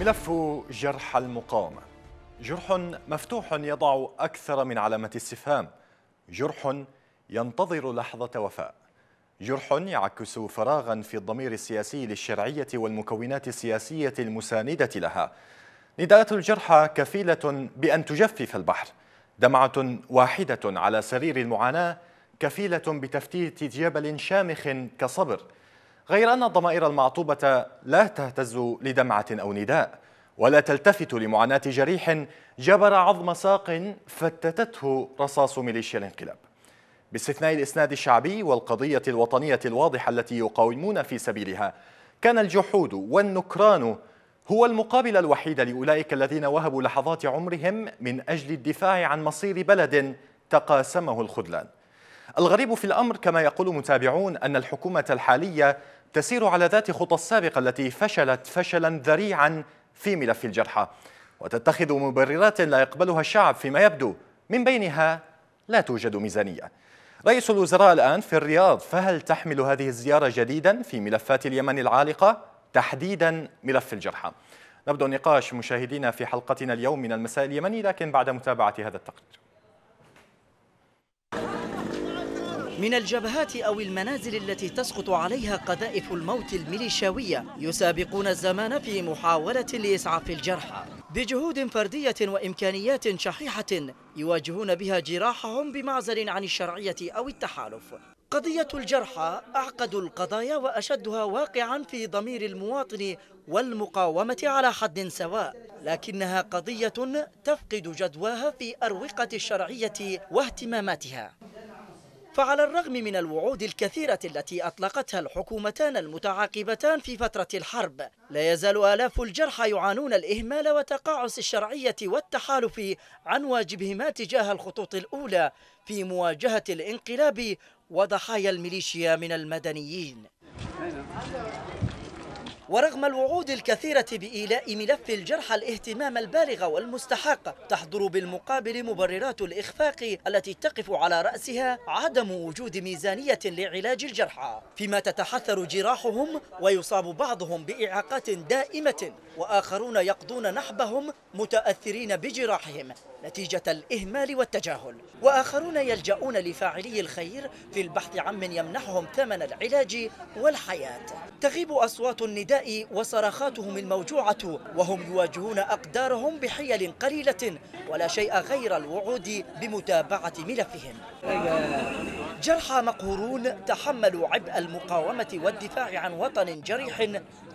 ملف جرح المقاومة جرح مفتوح يضع أكثر من علامة استفهام جرح ينتظر لحظة وفاء جرح يعكس فراغا في الضمير السياسي للشرعية والمكونات السياسية المساندة لها نداءات الجرحى كفيلة بأن تجفف البحر دمعة واحدة على سرير المعاناة كفيلة بتفتيت جبل شامخ كصبر غير أن الضمائر المعطوبة لا تهتز لدمعة أو نداء ولا تلتفت لمعاناة جريح جبر عظم ساق فتتته رصاص ميليشيا الانقلاب باستثناء الإسناد الشعبي والقضية الوطنية الواضحة التي يقاومون في سبيلها كان الجحود والنكران هو المقابل الوحيد لأولئك الذين وهبوا لحظات عمرهم من أجل الدفاع عن مصير بلد تقاسمه الخذلان الغريب في الأمر كما يقول متابعون أن الحكومة الحالية تسير على ذات خطى السابقة التي فشلت فشلا ذريعا في ملف الجرحى وتتخذ مبررات لا يقبلها الشعب فيما يبدو من بينها لا توجد ميزانية رئيس الوزراء الآن في الرياض فهل تحمل هذه الزيارة جديدا في ملفات اليمن العالقة تحديدا ملف الجرحى نبدأ النقاش مشاهدينا في حلقتنا اليوم من المساء اليمني لكن بعد متابعة هذا التقرير من الجبهات أو المنازل التي تسقط عليها قذائف الموت الميليشاوية يسابقون الزمان في محاولة لإسعاف الجرحى بجهود فردية وإمكانيات شحيحة يواجهون بها جراحهم بمعزل عن الشرعية أو التحالف قضية الجرحى أعقد القضايا وأشدها واقعا في ضمير المواطن والمقاومة على حد سواء لكنها قضية تفقد جدواها في أروقة الشرعية واهتماماتها فعلى الرغم من الوعود الكثيرة التي أطلقتها الحكومتان المتعاقبتان في فترة الحرب لا يزال آلاف الجرحى يعانون الإهمال وتقاعس الشرعية والتحالف عن واجبهما تجاه الخطوط الأولى في مواجهة الانقلاب وضحايا الميليشيا من المدنيين ورغم الوعود الكثيرة بإيلاء ملف الجرحى الاهتمام البالغ والمستحق تحضر بالمقابل مبررات الإخفاق التي تقف على رأسها عدم وجود ميزانية لعلاج الجرحى فيما تتحثر جراحهم ويصاب بعضهم بإعاقات دائمة وآخرون يقضون نحبهم متأثرين بجراحهم نتيجة الإهمال والتجاهل وآخرون يلجؤون لفاعلي الخير في البحث عن من يمنحهم ثمن العلاج والحياة تغيب أصوات النداء وصرخاتهم الموجوعة وهم يواجهون أقدارهم بحيل قليلة ولا شيء غير الوعود بمتابعة ملفهم جرحى مقهورون تحملوا عبء المقاومة والدفاع عن وطن جريح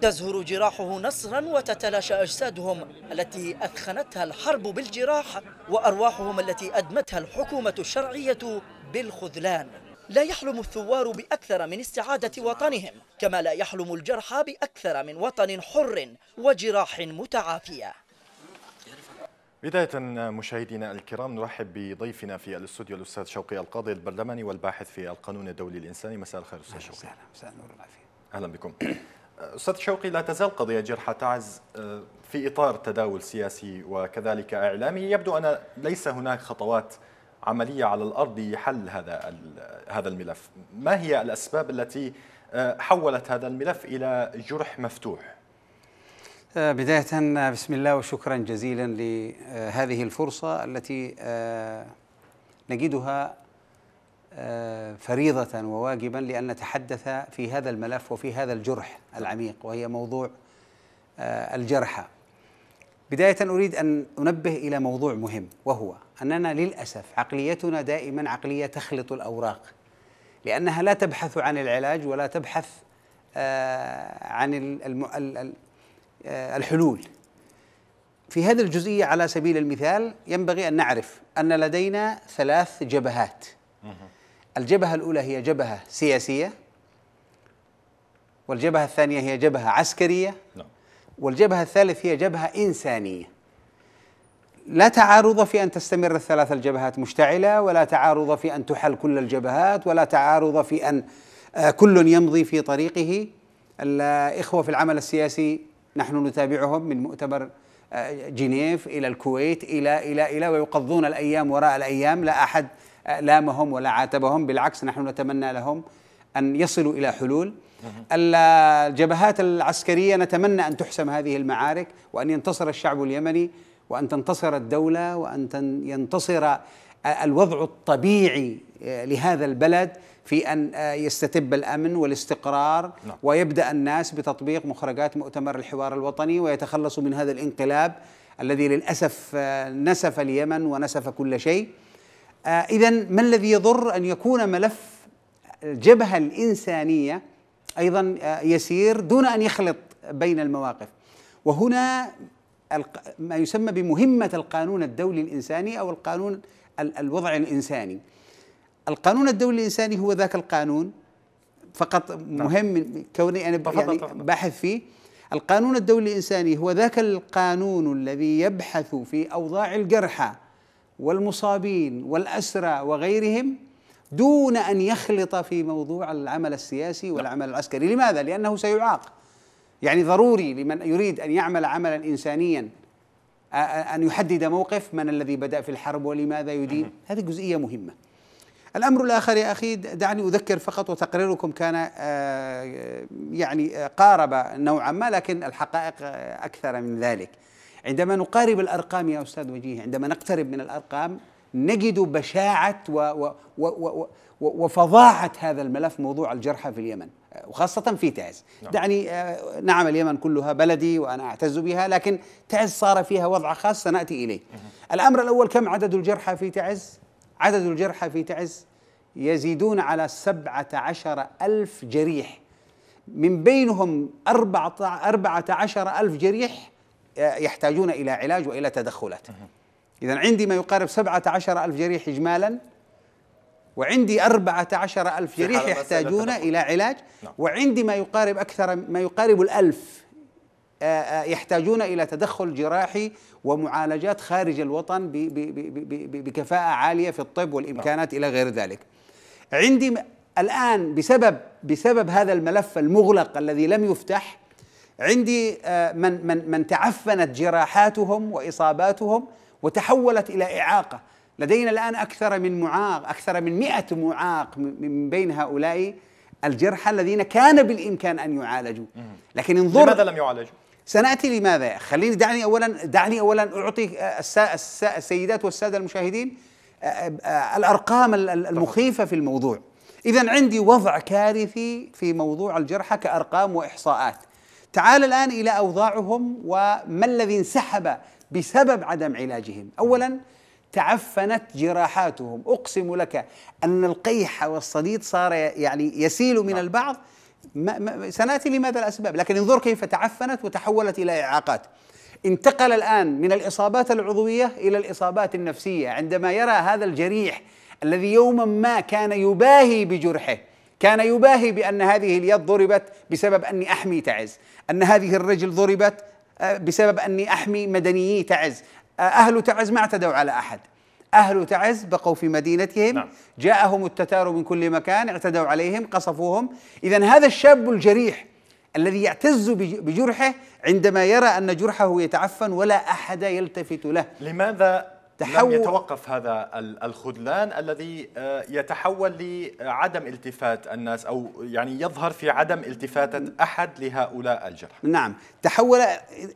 تزهر جراحه نصرا وتتلاشى أجسادهم التي أثخنتها الحرب بالجراح وأرواحهم التي أدمتها الحكومة الشرعية بالخذلان لا يحلم الثوار بأكثر من استعادة وطنهم كما لا يحلم الجرحى بأكثر من وطن حر وجراح متعافية بداية مشاهدينا الكرام نرحب بضيفنا في الاستوديو الأستاذ شوقي القاضي البرلماني والباحث في القانون الدولي الإنساني مساء الخير أستاذ شوقي أهلا أهلا بكم أستاذ شوقي لا تزال قضية جرحى تعز آه، في إطار تداول سياسي وكذلك إعلامي يبدو أن ليس هناك خطوات عملية على الأرض لحل هذا هذا الملف ما هي الأسباب التي آه، حولت هذا الملف إلى جرح مفتوح آه، بداية بسم الله وشكرا جزيلا لهذه الفرصة التي نجدها فريضة وواجبا لأن نتحدث في هذا الملف وفي هذا الجرح العميق وهي موضوع آه، الجرحى بداية أريد أن أنبه إلى موضوع مهم وهو أننا للأسف عقليتنا دائما عقلية تخلط الأوراق لأنها لا تبحث عن العلاج ولا تبحث آه، عن آه، الحلول في هذه الجزئية على سبيل المثال ينبغي أن نعرف أن لدينا ثلاث جبهات الجبهة الأولى هي جبهة سياسية والجبهة الثانية هي جبهة عسكرية نعم. والجبهة الثالثة هي جبهة إنسانية لا تعارض في أن تستمر الثلاث الجبهات مشتعلة ولا تعارض في أن تحل كل الجبهات ولا تعارض في أن آه، كل يمضي في طريقه الإخوة في العمل السياسي نحن نتابعهم من مؤتمر آه، جنيف إلى الكويت إلى إلى إلى ويقضون الأيام وراء الأيام لا أحد لامهم ولا عاتبهم بالعكس نحن نتمنى لهم أن يصلوا إلى حلول الجبهات العسكرية نتمنى أن تحسم هذه المعارك وأن ينتصر الشعب اليمني وأن تنتصر الدولة وأن ينتصر آه، الوضع الطبيعي آه، لهذا البلد في أن آه، يستتب الأمن والاستقرار نعم. ويبدأ الناس بتطبيق مخرجات مؤتمر الحوار الوطني ويتخلصوا من هذا الانقلاب الذي للأسف نسف اليمن ونسف كل شيء آه، إذا ما الذي يضر أن يكون ملف الجبهة الإنسانية أيضا آه، يسير دون أن يخلط بين المواقف وهنا ما يسمى بمهمة القانون الدولي الإنساني أو القانون الوضع الإنساني القانون الدولي الإنساني هو ذاك القانون فقط نعم. مهم من كوني أنا يعني بحث فيه القانون الدولي الإنساني هو ذاك القانون الذي يبحث في أوضاع الجرحى والمصابين والأسرى وغيرهم دون أن يخلط في موضوع العمل السياسي نعم. والعمل العسكري لماذا؟ لأنه سيعاق يعني ضروري لمن يريد أن يعمل عملا إنسانيا أن يحدد موقف من الذي بدأ في الحرب ولماذا يدين هذه جزئية مهمة الأمر الآخر يا أخي دعني أذكر فقط وتقريركم كان يعني قارب نوعا ما لكن الحقائق أكثر من ذلك عندما نقارب الأرقام يا أستاذ وجيه عندما نقترب من الأرقام نجد بشاعة و و و و وفظاعة هذا الملف موضوع الجرحى في اليمن وخاصة في تعز نعم. دعني آه، نعم اليمن كلها بلدي وأنا أعتز بها لكن تعز صار فيها وضع خاص سنأتي إليه الأمر الأول كم عدد الجرحى في تعز عدد الجرحى في تعز يزيدون على سبعة عشر ألف جريح من بينهم أربعة عشر ألف جريح يحتاجون إلى علاج وإلى تدخلات إذا عندي ما يقارب 17 ألف جريح إجمالا وعندي 14 ألف جريح يحتاجون إلى علاج نعم. وعندي ما يقارب أكثر ما يقارب الألف آه، آه، يحتاجون إلى تدخل جراحي ومعالجات خارج الوطن بكفاءة عالية في الطب والإمكانات نعم. إلى غير ذلك عندي الآن بسبب بسبب هذا الملف المغلق الذي لم يفتح عندي آه، من من من تعفنت جراحاتهم واصاباتهم وتحولت الى اعاقه لدينا الان اكثر من معاق اكثر من 100 معاق من بين هؤلاء الجرحى الذين كان بالامكان ان يعالجوا لكن انظر لماذا لم يعالجوا سناتي لماذا خليني دعني اولا دعني اولا اعطي آه، السيدات والساده المشاهدين آه، الارقام المخيفه في الموضوع اذا عندي وضع كارثي في موضوع الجرحى كارقام واحصاءات تعال الآن إلى أوضاعهم وما الذي انسحب بسبب عدم علاجهم أولا تعفنت جراحاتهم أقسم لك أن القيح والصديد صار يعني يسيل من نعم. البعض سناتي لماذا الاسباب لكن انظر كيف تعفنت وتحولت الى اعاقات انتقل الان من الاصابات العضويه الى الاصابات النفسيه عندما يرى هذا الجريح الذي يوما ما كان يباهي بجرحه كان يباهي بأن هذه اليد ضربت بسبب أني أحمي تعز أن هذه الرجل ضربت آه، بسبب أني أحمي مدنيي تعز آه، أهل تعز ما اعتدوا على أحد أهل تعز بقوا في مدينتهم نعم. جاءهم التتار من كل مكان اعتدوا عليهم قصفوهم إذا هذا الشاب الجريح الذي يعتز بجرحه عندما يرى أن جرحه يتعفن ولا أحد يلتفت له لماذا تحول لم يتوقف هذا الخذلان الذي آه، يتحول لعدم التفات الناس او يعني يظهر في عدم التفاته احد لهؤلاء الجرحى. نعم، تحول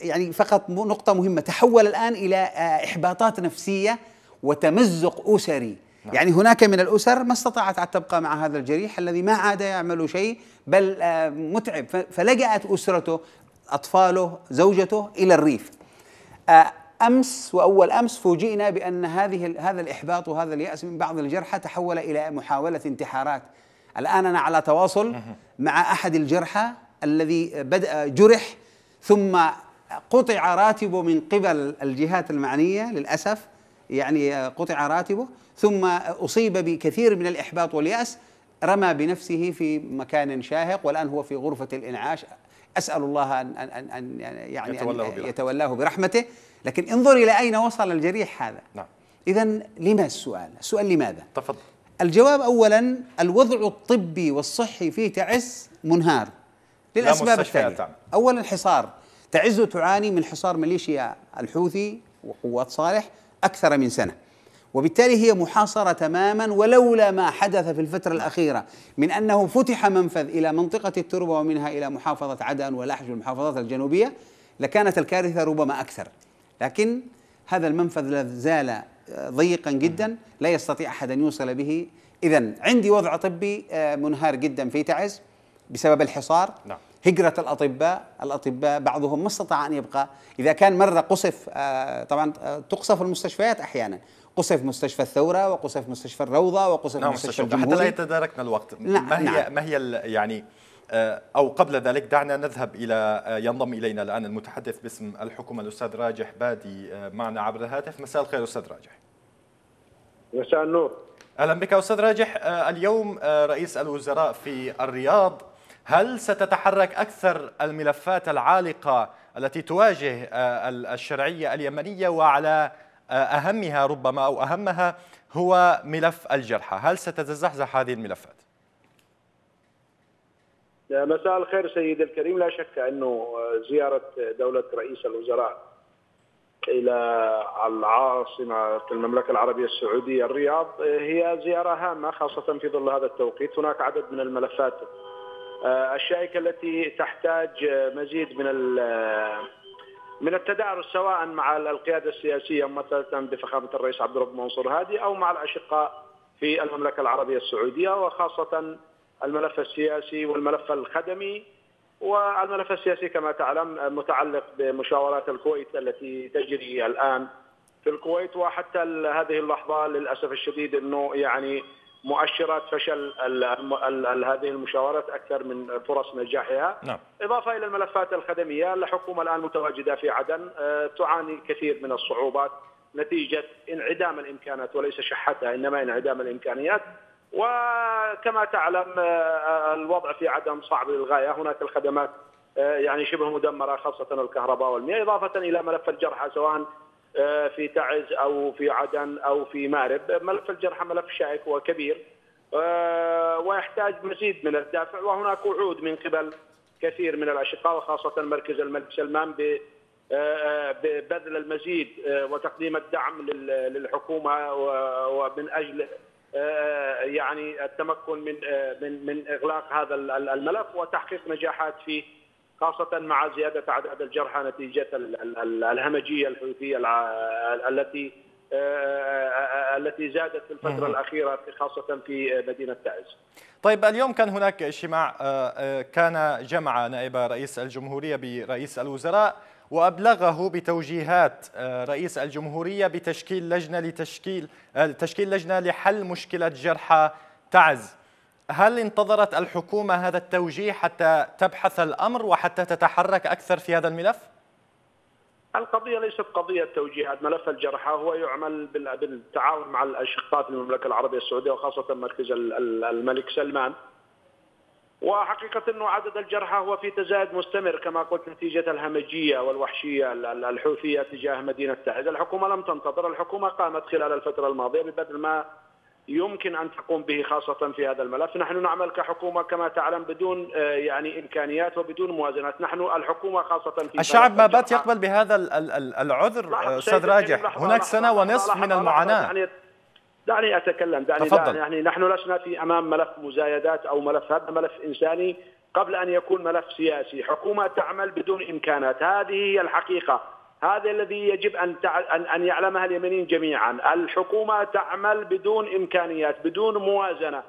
يعني فقط نقطه مهمه، تحول الان الى آه، احباطات نفسيه وتمزق اسري. نعم. يعني هناك من الاسر ما استطاعت ان تبقى مع هذا الجريح الذي ما عاد يعمل شيء بل آه، متعب فلجأت اسرته اطفاله زوجته الى الريف. امس واول امس فوجئنا بان هذه هذا الاحباط وهذا الياس من بعض الجرحى تحول الى محاوله انتحارات. الان انا على تواصل مع احد الجرحى الذي بدا جرح ثم قطع راتبه من قبل الجهات المعنيه للاسف يعني قطع راتبه ثم اصيب بكثير من الاحباط والياس رمى بنفسه في مكان شاهق والان هو في غرفه الانعاش أسأل الله أن, أن, أن, أن يعني, يعني يتولاه, أن برحمته. يتولاه برحمته لكن انظر إلى أين وصل الجريح هذا نعم إذا لما السؤال السؤال لماذا تفضل الجواب أولا الوضع الطبي والصحي في تعز منهار للأسباب التالية أولا الحصار تعز تعاني من حصار ميليشيا الحوثي وقوات صالح أكثر من سنة وبالتالي هي محاصرة تماما ولولا ما حدث في الفترة الأخيرة من أنه فتح منفذ إلى منطقة التربة ومنها إلى محافظة عدن والأحج والمحافظات الجنوبية لكانت الكارثة ربما أكثر لكن هذا المنفذ لا زال آه، ضيقا جدا لا يستطيع أحد أن يوصل به إذا عندي وضع طبي آه، منهار جدا في تعز بسبب الحصار نعم. هجرة الأطباء الأطباء بعضهم ما استطاع أن يبقى إذا كان مرة قصف آه، طبعا تقصف المستشفيات أحيانا قصف مستشفى الثوره وقصف مستشفى الروضه وقصف نعم مستشفى الجمهوري حتى لا يتداركنا الوقت لا ما هي نعم. ما هي يعني آه، أو قبل ذلك دعنا نذهب إلى آه، ينضم إلينا الآن المتحدث باسم الحكومة الأستاذ راجح بادي آه، معنا عبر الهاتف مساء الخير أستاذ راجح مساء النور أهلا بك أستاذ راجح اليوم رئيس الوزراء في الرياض هل ستتحرك أكثر الملفات العالقة التي تواجه الشرعية اليمنية وعلى أهمها ربما أو أهمها هو ملف الجرحى هل ستتزحزح هذه الملفات؟ مساء الخير سيدي الكريم لا شك أنه زيارة دولة رئيس الوزراء إلى العاصمة المملكة العربية السعودية الرياض هي زيارة هامة خاصة في ظل هذا التوقيت هناك عدد من الملفات آه، الشائكة التي تحتاج مزيد من من التدارس سواء مع القيادة السياسية ممثلة بفخامة الرئيس عبد الرب منصور هادي أو مع الأشقاء في المملكة العربية السعودية وخاصة الملف السياسي والملف الخدمي والملف السياسي كما تعلم متعلق بمشاورات الكويت التي تجري الآن في الكويت وحتى هذه اللحظة للأسف الشديد أنه يعني مؤشرات فشل الـ الـ الـ هذه المشاورات اكثر من فرص نجاحها نعم. اضافه الى الملفات الخدميه الحكومه الان متواجده في عدن آه، تعاني كثير من الصعوبات نتيجه انعدام الامكانات وليس شحتها انما انعدام الامكانيات وكما تعلم آه، آه، الوضع في عدن صعب للغايه هناك الخدمات يعني شبه مدمره خاصه الكهرباء والمياه اضافه الى ملف الجرحى سواء آه، في تعز او في عدن او في مارب، ملف الجرحى ملف شائك وكبير آه، ويحتاج مزيد من الدافع وهناك وعود من قبل كثير من الاشقاء وخاصه مركز الملك سلمان آه، ببذل المزيد وتقديم الدعم للحكومه ومن اجل يعني التمكن من من من اغلاق هذا الملف وتحقيق نجاحات فيه خاصة مع زيادة عدد الجرحى نتيجة الهمجية الحوثية التي آه، آه، آه، التي زادت في الفترة الأخيرة خاصة في مدينة تعز طيب اليوم كان هناك اجتماع كان جمع نائب رئيس الجمهورية برئيس الوزراء وأبلغه بتوجيهات رئيس الجمهورية بتشكيل لجنة لتشكيل تشكيل لجنة لحل مشكلة جرحى تعز هل انتظرت الحكومة هذا التوجيه حتى تبحث الأمر وحتى تتحرك أكثر في هذا الملف؟ القضية ليست قضية توجيهات ملف الجرحى هو يعمل بالتعاون مع الأشقاء المملكة العربية السعودية وخاصة مركز الملك سلمان وحقيقة أنه عدد الجرحى هو في تزايد مستمر كما قلت نتيجة الهمجية والوحشية الحوثية تجاه مدينة تعز الحكومة لم تنتظر الحكومة قامت خلال الفترة الماضية ببذل ما يمكن ان تقوم به خاصه في هذا الملف، نحن نعمل كحكومه كما تعلم بدون آه، يعني امكانيات وبدون موازنات، نحن الحكومه خاصه في الشعب ما بات يقبل بهذا العذر آه، استاذ راجح، هناك سنه ونصف من المعاناه دعني اتكلم دعني تفضل. يعني نحن لسنا في امام ملف مزايدات او ملف هذا ملف انساني قبل ان يكون ملف سياسي، حكومه تعمل بدون امكانات، هذه هي الحقيقه، هذا الذي يجب ان ان يعلمها اليمنيين جميعا، الحكومه تعمل بدون امكانيات، بدون موازنه،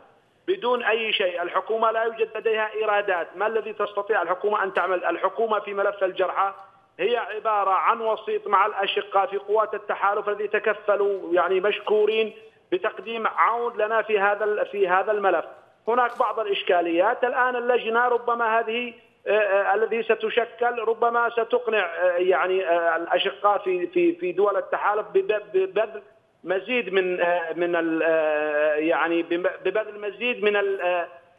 بدون اي شيء، الحكومه لا يوجد لديها ايرادات، ما الذي تستطيع الحكومه ان تعمل؟ الحكومه في ملف الجرحى هي عباره عن وسيط مع الاشقاء في قوات التحالف الذي تكفلوا يعني مشكورين بتقديم عون لنا في هذا في هذا الملف. هناك بعض الاشكاليات، الان اللجنه ربما هذه آه، آه، الذي ستشكل ربما ستقنع آه، يعني الاشقاء في في في دول التحالف ببذل مزيد من من يعني ببذل مزيد من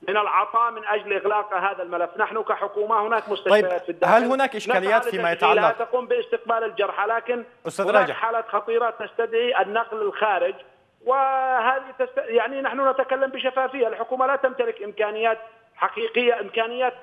من العطاء من اجل اغلاق هذا الملف، نحن كحكومه هناك مستشفيات طيب في الداخل هل هناك اشكاليات فيما يتعلق لا تقوم باستقبال الجرحى لكن أستاذ هناك حالات خطيره تستدعي النقل للخارج وهذه تست... يعني نحن نتكلم بشفافيه، الحكومه لا تمتلك امكانيات حقيقيه، امكانيات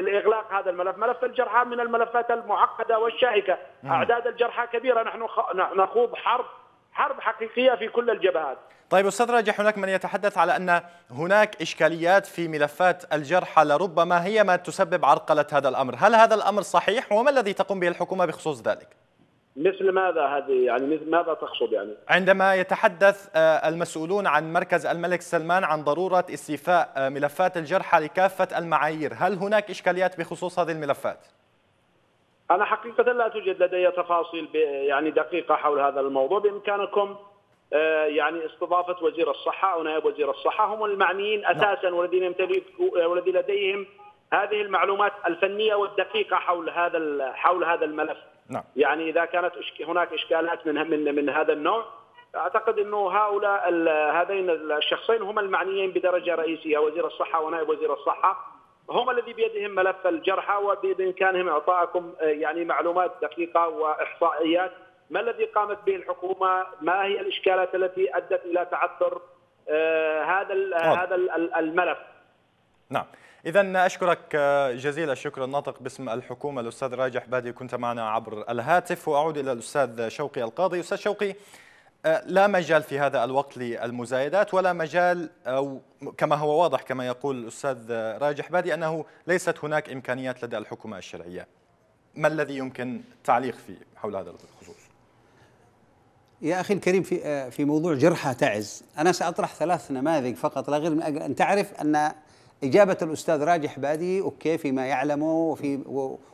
لاغلاق هذا الملف، ملف الجرحى من الملفات المعقده والشائكه، نعم. اعداد الجرحى كبيره، نحن نخوض حرب حرب حقيقيه في كل الجبهات. طيب استاذ راجح هناك من يتحدث على ان هناك اشكاليات في ملفات الجرحى لربما هي ما تسبب عرقله هذا الامر، هل هذا الامر صحيح وما الذي تقوم به الحكومه بخصوص ذلك؟ مثل ماذا هذه يعني مثل ماذا تقصد يعني؟ عندما يتحدث آه، المسؤولون عن مركز الملك سلمان عن ضروره استيفاء آه، ملفات الجرحى لكافه المعايير، هل هناك اشكاليات بخصوص هذه الملفات؟ انا حقيقه لا توجد لدي تفاصيل يعني دقيقه حول هذا الموضوع، بامكانكم آه، يعني استضافه وزير الصحه او نائب وزير الصحه هم المعنيين نعم. اساسا والذين يمتلكوا والذي لديهم هذه المعلومات الفنيه والدقيقه حول هذا حول هذا الملف. نعم. يعني اذا كانت هناك اشكالات من من من هذا النوع اعتقد انه هؤلاء هذين الشخصين هم المعنيين بدرجه رئيسيه وزير الصحه ونائب وزير الصحه هم الذي بيدهم ملف الجرحى وبامكانهم اعطائكم يعني معلومات دقيقه واحصائيات ما الذي قامت به الحكومه؟ ما هي الاشكالات التي ادت الى تعثر آه، هذا هذا الملف؟ نعم إذا أشكرك آه، جزيل الشكر الناطق باسم الحكومة الأستاذ راجح بادي كنت معنا عبر الهاتف وأعود إلى الأستاذ شوقي القاضي أستاذ شوقي آه، لا مجال في هذا الوقت للمزايدات ولا مجال أو كما هو واضح كما يقول الأستاذ راجح بادي أنه ليست هناك إمكانيات لدى الحكومة الشرعية ما الذي يمكن التعليق فيه حول هذا الخصوص؟ يا اخي الكريم في آه، في موضوع جرحى تعز، انا ساطرح ثلاث نماذج فقط لا غير من أجل ان تعرف ان إجابة الأستاذ راجح بادي أوكي فيما يعلمه وفي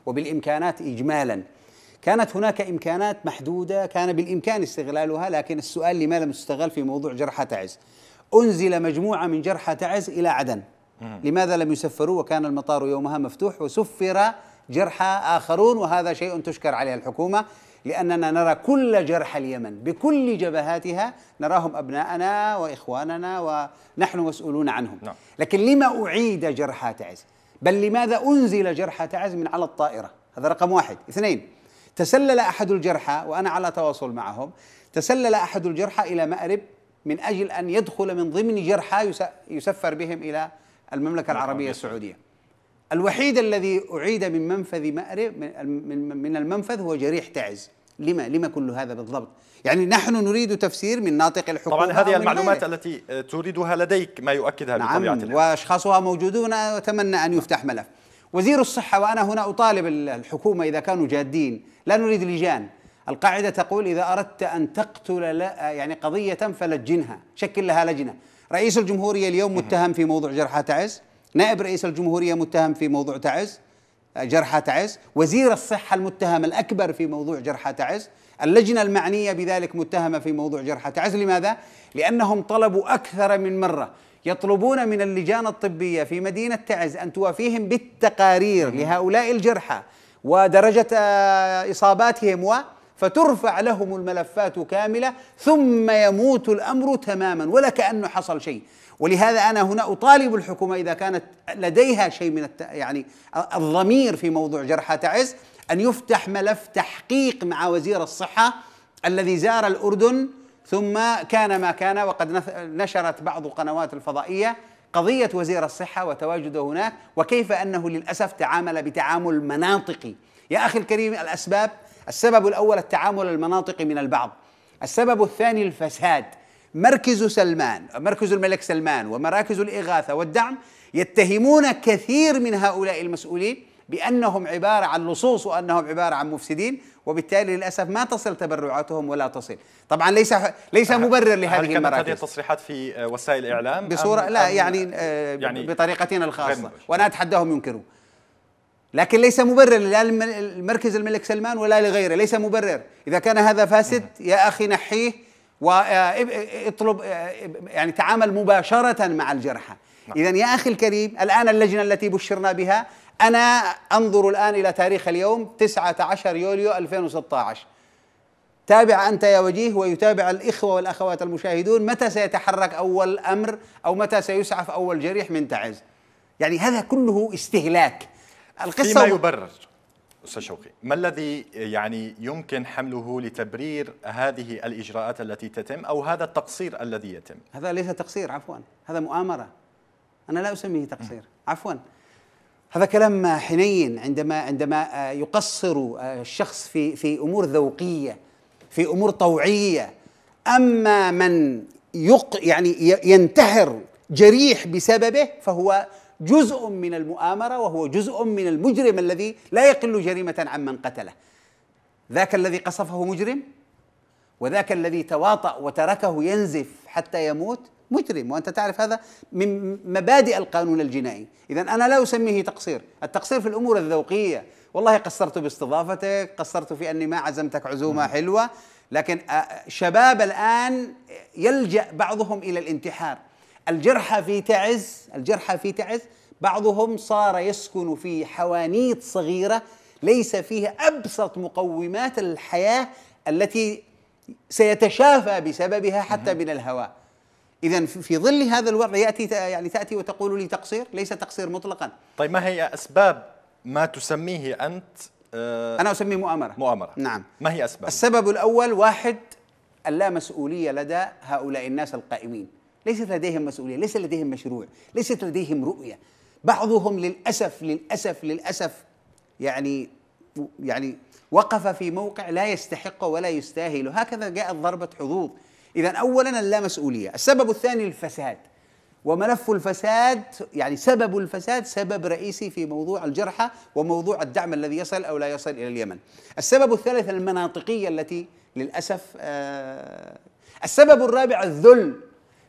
وبالإمكانات إجمالا كانت هناك إمكانات محدودة كان بالإمكان استغلالها لكن السؤال لما لم تستغل في موضوع جرحى تعز أنزل مجموعة من جرحى تعز إلى عدن لماذا لم يسفروا وكان المطار يومها مفتوح وسفر جرحى آخرون وهذا شيء تشكر عليه الحكومة لأننا نرى كل جرح اليمن بكل جبهاتها نراهم أبناءنا وإخواننا ونحن مسؤولون عنهم نعم. لكن لما أعيد جرحى تعز بل لماذا أنزل جرحى تعز من على الطائرة هذا رقم واحد اثنين تسلل أحد الجرحى وأنا على تواصل معهم تسلل أحد الجرحى إلى مأرب من أجل أن يدخل من ضمن جرحى يسفر بهم إلى المملكة نعم، العربية السعودية الوحيد الذي أعيد من منفذ مأرب من المنفذ هو جريح تعز لما لما كل هذا بالضبط؟ يعني نحن نريد تفسير من ناطق الحكومه طبعا هذه المعلومات غيره. التي تريدها لديك ما يؤكدها نعم بطبيعه الحال واشخاصها موجودون اتمنى ان يفتح ملف. وزير الصحه وانا هنا اطالب الحكومه اذا كانوا جادين، لا نريد لجان. القاعده تقول اذا اردت ان تقتل يعني قضيه فلجنها، شكل لها لجنه. رئيس الجمهوريه اليوم متهم في موضوع جرحى تعز نائب رئيس الجمهورية متهم في موضوع تعز جرحى تعز وزير الصحة المتهم الأكبر في موضوع جرحى تعز اللجنة المعنية بذلك متهمة في موضوع جرحى تعز لماذا؟ لأنهم طلبوا أكثر من مرة يطلبون من اللجان الطبية في مدينة تعز أن توافيهم بالتقارير لهؤلاء الجرحى ودرجة آه، إصاباتهم و فترفع لهم الملفات كاملة ثم يموت الأمر تماما ولا كأنه حصل شيء ولهذا انا هنا اطالب الحكومه اذا كانت لديها شيء من الت... يعني الضمير في موضوع جرحى تعز ان يفتح ملف تحقيق مع وزير الصحه الذي زار الاردن ثم كان ما كان وقد نشرت بعض قنوات الفضائيه قضيه وزير الصحه وتواجده هناك وكيف انه للاسف تعامل بتعامل مناطقي يا اخي الكريم الاسباب السبب الاول التعامل المناطقي من البعض السبب الثاني الفساد مركز سلمان مركز الملك سلمان ومراكز الإغاثة والدعم يتهمون كثير من هؤلاء المسؤولين بأنهم عبارة عن لصوص وأنهم عبارة عن مفسدين وبالتالي للأسف ما تصل تبرعاتهم ولا تصل طبعا ليس ليس مبرر لهذه المراكز هذه التصريحات في آه، وسائل الإعلام بصورة لا يعني, آه، آه، يعني بطريقتنا الخاصة وأنا أتحداهم ينكروا لكن ليس مبرر لا لمركز الملك سلمان ولا لغيره ليس مبرر إذا كان هذا فاسد يا أخي نحيه واطلب يعني تعامل مباشرة مع الجرحى نعم. إذا يا أخي الكريم الآن اللجنة التي بشرنا بها أنا أنظر الآن إلى تاريخ اليوم 19 يوليو 2016 تابع أنت يا وجيه ويتابع الإخوة والأخوات المشاهدون متى سيتحرك أول أمر أو متى سيسعف أول جريح من تعز يعني هذا كله استهلاك القصة فيما يبرر استاذ شوقي ما الذي يعني يمكن حمله لتبرير هذه الاجراءات التي تتم او هذا التقصير الذي يتم هذا ليس تقصير عفوا هذا مؤامره انا لا اسميه تقصير عفوا هذا كلام حنين عندما عندما آه، يقصر آه، الشخص في في امور ذوقيه في امور طوعيه اما من يق يعني ينتحر جريح بسببه فهو جزء من المؤامرة وهو جزء من المجرم الذي لا يقل جريمة عمن قتله ذاك الذي قصفه مجرم وذاك الذي تواطأ وتركه ينزف حتى يموت مجرم وأنت تعرف هذا من مبادئ القانون الجنائي إذا أنا لا أسميه تقصير التقصير في الأمور الذوقية والله قصرت باستضافتك قصرت في أني ما عزمتك عزومة نعم. حلوة لكن آه، شباب الآن يلجأ بعضهم إلى الانتحار الجرحى في تعز الجرحى في تعز بعضهم صار يسكن في حوانيت صغيرة ليس فيها أبسط مقومات الحياة التي سيتشافى بسببها حتى من الهواء إذا في ظل هذا الوضع يأتي يعني تأتي وتقول لي تقصير ليس تقصير مطلقا طيب ما هي أسباب ما تسميه أنت آه، أنا أسميه مؤامرة مؤامرة نعم ما هي أسباب السبب الأول واحد اللامسؤولية لدى هؤلاء الناس القائمين ليست لديهم مسؤوليه ليس لديهم مشروع ليست لديهم رؤيه بعضهم للاسف للاسف للاسف يعني يعني وقف في موقع لا يستحقه ولا يستاهله هكذا جاءت ضربه حظوظ اذا اولا اللامسؤوليه السبب الثاني الفساد وملف الفساد يعني سبب الفساد سبب رئيسي في موضوع الجرحى وموضوع الدعم الذي يصل او لا يصل الى اليمن. السبب الثالث المناطقيه التي للاسف آه السبب الرابع الذل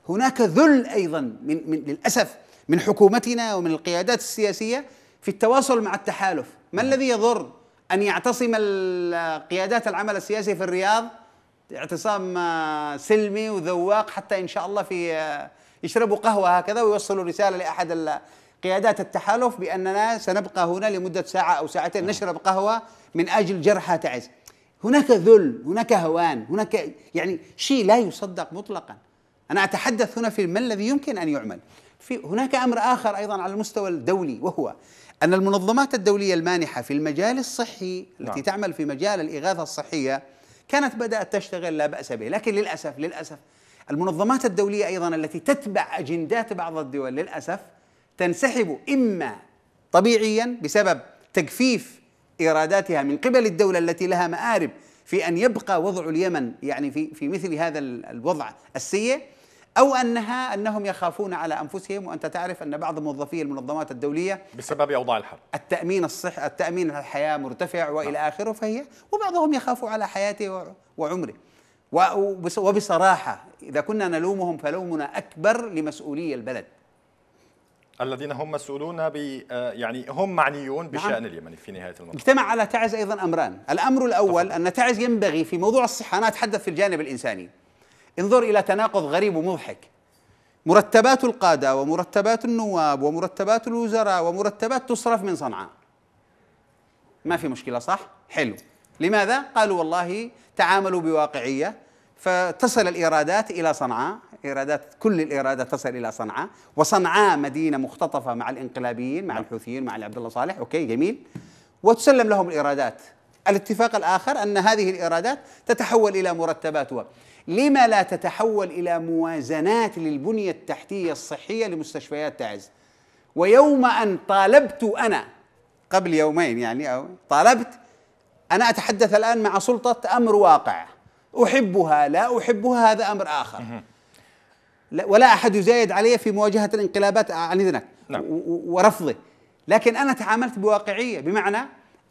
هناك ذل ايضا من, من للاسف من حكومتنا ومن القيادات السياسيه في التواصل مع التحالف، ما الذي يضر ان يعتصم قيادات العمل السياسي في الرياض اعتصام آه، سلمي وذواق حتى ان شاء الله في آه، يشربوا قهوه هكذا ويوصلوا رساله لاحد قيادات التحالف باننا سنبقى هنا لمده ساعه او ساعتين نعم. نشرب قهوه من اجل جرحى تعز. هناك ذل، هناك هوان، هناك يعني شيء لا يصدق مطلقا. أنا أتحدث هنا في ما الذي يمكن أن يعمل في هناك أمر آخر أيضا على المستوى الدولي وهو أن المنظمات الدولية المانحة في المجال الصحي التي نعم. تعمل في مجال الإغاثة الصحية كانت بدأت تشتغل لا بأس به لكن للأسف للأسف المنظمات الدولية أيضا التي تتبع أجندات بعض الدول للأسف تنسحب إما طبيعيا بسبب تجفيف إيراداتها من قبل الدولة التي لها مآرب في أن يبقى وضع اليمن يعني في في مثل هذا الوضع السيء أو أنها أنهم يخافون على أنفسهم وأنت تعرف أن بعض موظفي المنظمات الدولية بسبب أوضاع الحرب التأمين الصح التأمين الحياة مرتفع نعم. وإلى آخره فهي وبعضهم يخاف على حياته وعمره وبصراحة إذا كنا نلومهم فلومنا أكبر لمسؤولي البلد الذين هم مسؤولون ب يعني هم معنيون نعم. بشان نعم. اليمن في نهايه المطاف اجتمع على تعز ايضا امران، الامر الاول طبعا. ان تعز ينبغي في موضوع الصحه انا اتحدث في الجانب الانساني، انظر إلى تناقض غريب ومضحك مرتبات القادة ومرتبات النواب ومرتبات الوزراء ومرتبات تصرف من صنعاء ما في مشكلة صح؟ حلو لماذا؟ قالوا والله تعاملوا بواقعية فتصل الإيرادات إلى صنعاء إيرادات كل الإيرادات تصل إلى صنعاء وصنعاء مدينة مختطفة مع الإنقلابيين مع الحوثيين مع عبد الله صالح أوكي جميل وتسلم لهم الإيرادات الاتفاق الآخر أن هذه الإيرادات تتحول إلى مرتبات و لما لا تتحول إلى موازنات للبنية التحتية الصحية لمستشفيات تعز ويوم أن طالبت أنا قبل يومين يعني أو طالبت أنا أتحدث الآن مع سلطة أمر واقع أحبها لا أحبها هذا أمر آخر ولا أحد يزايد علي في مواجهة الانقلابات عن إذنك نعم. ورفضه لكن أنا تعاملت بواقعية بمعنى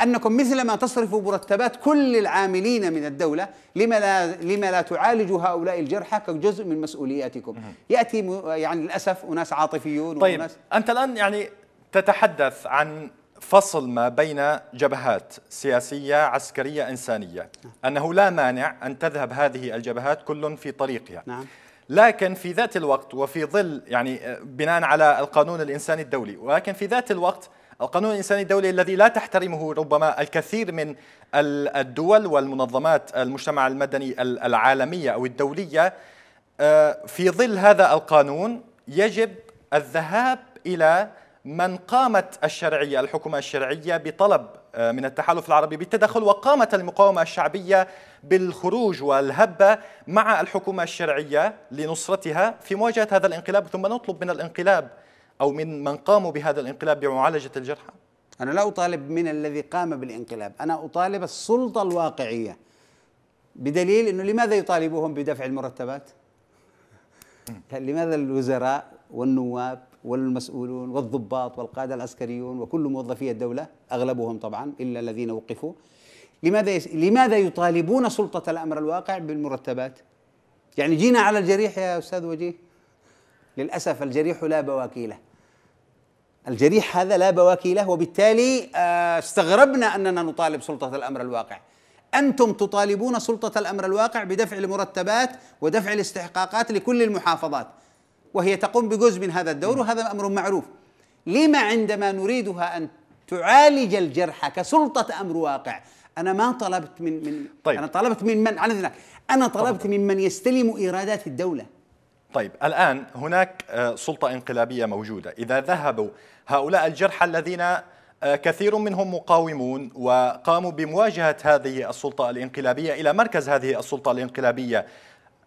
أنكم مثلما تصرفوا مرتبات كل العاملين من الدولة لما لا, لما لا تعالجوا هؤلاء الجرحى كجزء من مسؤولياتكم يأتي يعني للأسف أناس عاطفيون طيب وناس أنت الآن يعني تتحدث عن فصل ما بين جبهات سياسية عسكرية إنسانية نعم. أنه لا مانع أن تذهب هذه الجبهات كل في طريقها نعم. لكن في ذات الوقت وفي ظل يعني آه، بناء على القانون الإنساني الدولي ولكن في ذات الوقت القانون الإنساني الدولي الذي لا تحترمه ربما الكثير من الدول والمنظمات المجتمع المدني العالمية أو الدولية آه، في ظل هذا القانون يجب الذهاب إلى من قامت الشرعية الحكومة الشرعية بطلب آه، من التحالف العربي بالتدخل وقامت المقاومة الشعبية بالخروج والهبة مع الحكومة الشرعية لنصرتها في مواجهة هذا الانقلاب ثم نطلب من الانقلاب أو من من قاموا بهذا الانقلاب بمعالجة الجرحى؟ أنا لا أطالب من الذي قام بالانقلاب أنا أطالب السلطة الواقعية بدليل أنه لماذا يطالبوهم بدفع المرتبات؟ لماذا الوزراء والنواب والمسؤولون والضباط والقادة العسكريون وكل موظفي الدولة أغلبهم طبعا إلا الذين وقفوا لماذا يس... لماذا يطالبون سلطة الأمر الواقع بالمرتبات؟ يعني جينا على الجريح يا أستاذ وجيه للأسف الجريح لا بواكيله الجريح هذا لا بواكي له وبالتالي آه، استغربنا أننا نطالب سلطة الأمر الواقع أنتم تطالبون سلطة الأمر الواقع بدفع المرتبات ودفع الاستحقاقات لكل المحافظات وهي تقوم بجزء من هذا الدور نعم. وهذا أمر معروف لما عندما نريدها أن تعالج الجرحى كسلطة أمر واقع أنا ما طلبت من من طيب. أنا طلبت من من على أنا طلبت طبعا. من من يستلم إيرادات الدولة طيب الآن هناك آه، سلطة انقلابية موجودة إذا ذهبوا هؤلاء الجرحى الذين آه، كثير منهم مقاومون وقاموا بمواجهة هذه السلطة الانقلابية إلى مركز هذه السلطة الانقلابية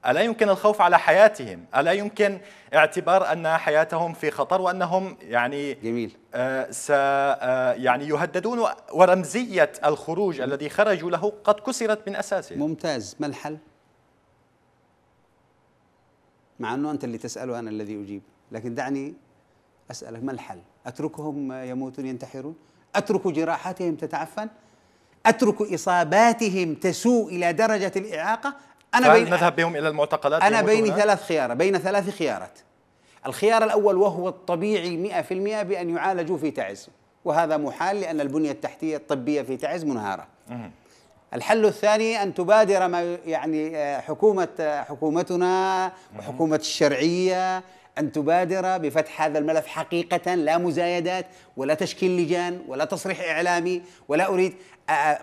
ألا يمكن الخوف على حياتهم ألا يمكن اعتبار أن حياتهم في خطر وأنهم يعني جميل آه، س يعني يهددون ورمزية الخروج الذي خرجوا له قد كسرت من أساسه ممتاز ما الحل؟ مع أنه أنت اللي تسأله أنا الذي أجيب لكن دعني أسألك ما الحل أتركهم يموتون ينتحرون أترك جراحاتهم تتعفن أترك إصاباتهم تسوء إلى درجة الإعاقة أنا بين نذهب بهم إلى المعتقلات أنا بين ثلاث خيارات بين ثلاث خيارات الخيار الأول وهو الطبيعي 100% بأن يعالجوا في تعز وهذا محال لأن البنية التحتية الطبية في تعز منهارة الحل الثاني ان تبادر ما يعني آه، حكومه آه، حكومتنا وحكومه الشرعيه ان تبادر بفتح هذا الملف حقيقه لا مزايدات ولا تشكيل لجان ولا تصريح اعلامي ولا اريد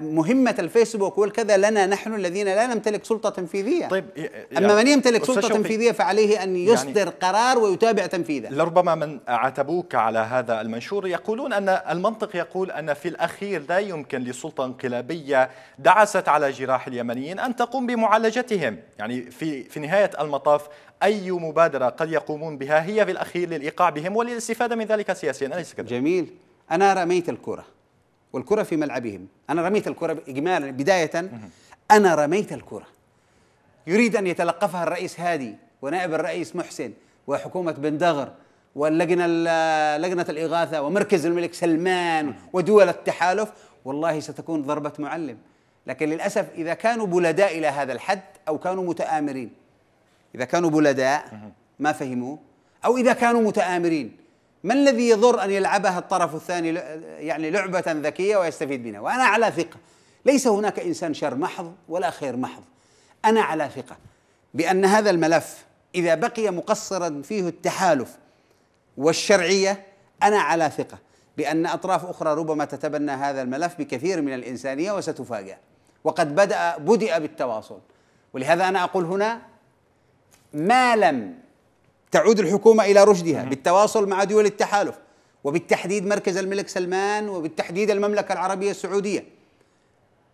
مهمة الفيسبوك والكذا لنا نحن الذين لا نمتلك سلطة تنفيذية طيب يعني أما من يمتلك سلطة تنفيذية فعليه أن يعني يصدر يعني قرار ويتابع تنفيذه لربما من عاتبوك على هذا المنشور يقولون أن المنطق يقول أن في الأخير لا يمكن لسلطة انقلابية دعست على جراح اليمنيين أن تقوم بمعالجتهم يعني في, في نهاية المطاف أي مبادرة قد يقومون بها هي في الأخير للإيقاع بهم وللاستفادة من ذلك سياسيا أليس كذلك؟ جميل أنا رميت الكرة والكرة في ملعبهم أنا رميت الكرة إجمالا بداية أنا رميت الكرة يريد أن يتلقفها الرئيس هادي ونائب الرئيس محسن وحكومة بن دغر واللجنة لجنة الإغاثة ومركز الملك سلمان ودول التحالف والله ستكون ضربة معلم لكن للأسف إذا كانوا بلداء إلى هذا الحد أو كانوا متآمرين إذا كانوا بلداء ما فهموا أو إذا كانوا متآمرين ما الذي يضر ان يلعبها الطرف الثاني يعني لعبه ذكيه ويستفيد منها وانا على ثقه ليس هناك انسان شر محض ولا خير محض انا على ثقه بان هذا الملف اذا بقي مقصرا فيه التحالف والشرعيه انا على ثقه بان اطراف اخرى ربما تتبنى هذا الملف بكثير من الانسانيه وستفاجأ وقد بدأ بدأ بالتواصل ولهذا انا اقول هنا ما لم تعود الحكومة إلى رشدها بالتواصل مع دول التحالف وبالتحديد مركز الملك سلمان وبالتحديد المملكة العربية السعودية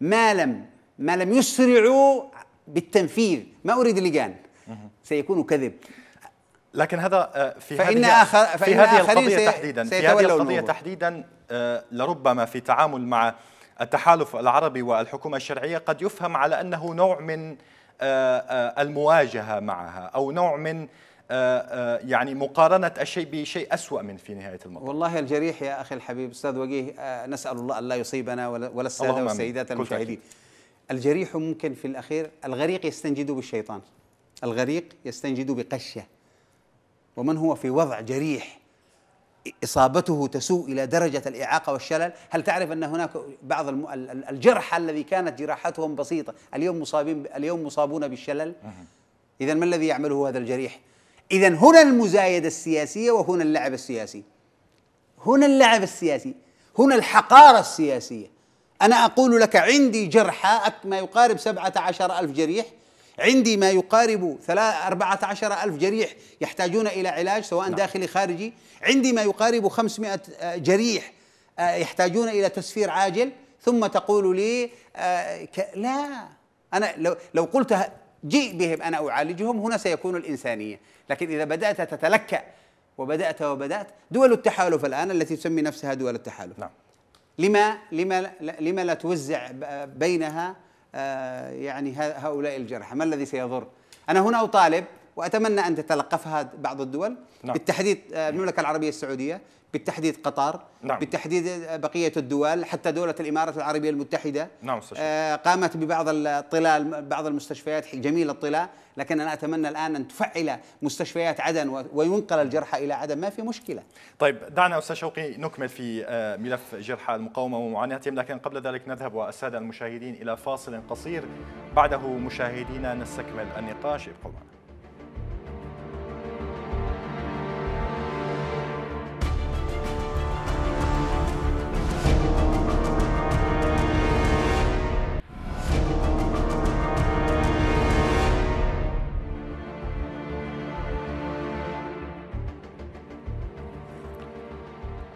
ما لم ما لم يسرعوا بالتنفيذ ما أريد لجان سيكون كذب لكن هذا آه، في فإن هذه آخر فإن في هذه القضية تحديدا في هذه القضية النور. تحديدا آه، لربما في تعامل مع التحالف العربي والحكومة الشرعية قد يفهم على أنه نوع من آه، المواجهة معها أو نوع من آه، آه، يعني مقارنة الشيء بشيء أسوأ من في نهاية المطاف والله الجريح يا أخي الحبيب أستاذ وجيه آه، نسأل الله أن لا يصيبنا ولا السادة والسيدات المشاهدين الجريح ممكن في الأخير الغريق يستنجد بالشيطان الغريق يستنجد بقشة ومن هو في وضع جريح إصابته تسوء إلى درجة الإعاقة والشلل هل تعرف أن هناك بعض الجرحى الذي كانت جراحتهم بسيطة اليوم مصابين اليوم مصابون بالشلل إذا ما الذي يعمله هذا الجريح إذا هنا المزايدة السياسية وهنا اللعب السياسي هنا اللعب السياسي هنا الحقارة السياسية أنا أقول لك عندي جرحى ما يقارب سبعة عشر ألف جريح عندي ما يقارب أربعة عشر ألف جريح يحتاجون إلى علاج سواء نعم. داخلي خارجي عندي ما يقارب خمسمائة جريح آه، يحتاجون إلى تسفير عاجل ثم تقول لي آه، لا أنا لو, لو قلت جيء بهم أنا أعالجهم هنا سيكون الإنسانية لكن إذا بدأت تتلكأ وبدأت وبدأت دول التحالف الآن التي تسمي نفسها دول التحالف نعم. لما لما لما لا توزع بينها آه، يعني هؤلاء الجرحى ما الذي سيضر أنا هنا أطالب واتمنى ان تتلقفها بعض الدول نعم. بالتحديد آه، المملكه العربيه السعوديه بالتحديد قطر نعم. بالتحديد آه، بقيه الدول حتى دوله الامارات العربيه المتحده نعم آه، قامت ببعض الطلال بعض المستشفيات جميل الطلاء لكن انا اتمنى الان ان تفعل مستشفيات عدن وينقل الجرحى الى عدن ما في مشكله طيب دعنا استاذ شوقي نكمل في ملف جرحى المقاومه ومعاناتهم لكن قبل ذلك نذهب والساده المشاهدين الى فاصل قصير بعده مشاهدينا نستكمل النقاش ابقوا معنا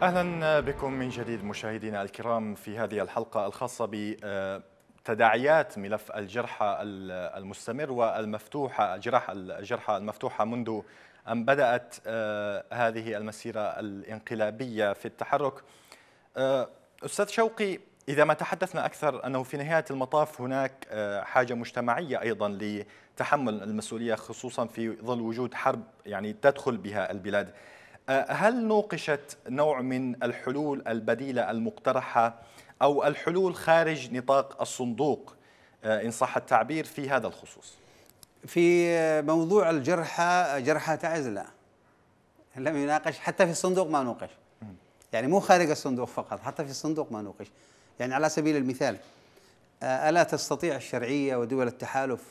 أهلا بكم من جديد مشاهدينا الكرام في هذه الحلقة الخاصة بتداعيات ملف الجرحى المستمر والمفتوحة جراح الجرحى المفتوحة منذ أن بدأت آه، هذه المسيرة الانقلابية في التحرك آه، أستاذ شوقي إذا ما تحدثنا أكثر أنه في نهاية المطاف هناك آه، حاجة مجتمعية أيضا لتحمل المسؤولية خصوصا في ظل وجود حرب يعني تدخل بها البلاد أه، هل نوقشت نوع من الحلول البديلة المقترحة أو الحلول خارج نطاق الصندوق أه، إن صح التعبير في هذا الخصوص في موضوع الجرحى جرحى تعز لا لم يناقش حتى في الصندوق ما نوقش يعني مو خارج الصندوق فقط حتى في الصندوق ما نوقش يعني على سبيل المثال أه، ألا تستطيع الشرعية ودول التحالف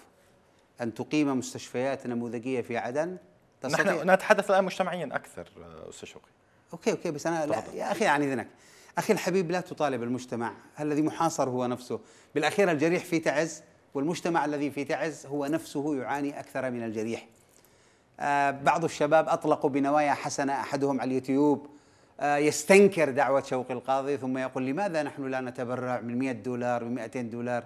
أن تقيم مستشفيات نموذجية في عدن نحن نتحدث الان مجتمعيا اكثر آه، استاذ شوقي اوكي اوكي بس انا لا يا اخي عن اذنك اخي الحبيب لا تطالب المجتمع الذي محاصر هو نفسه بالاخير الجريح في تعز والمجتمع الذي في تعز هو نفسه يعاني اكثر من الجريح آه، بعض الشباب اطلقوا بنوايا حسنه احدهم على اليوتيوب آه، يستنكر دعوه شوقي القاضي ثم يقول لماذا نحن لا نتبرع من 100 دولار من 200 دولار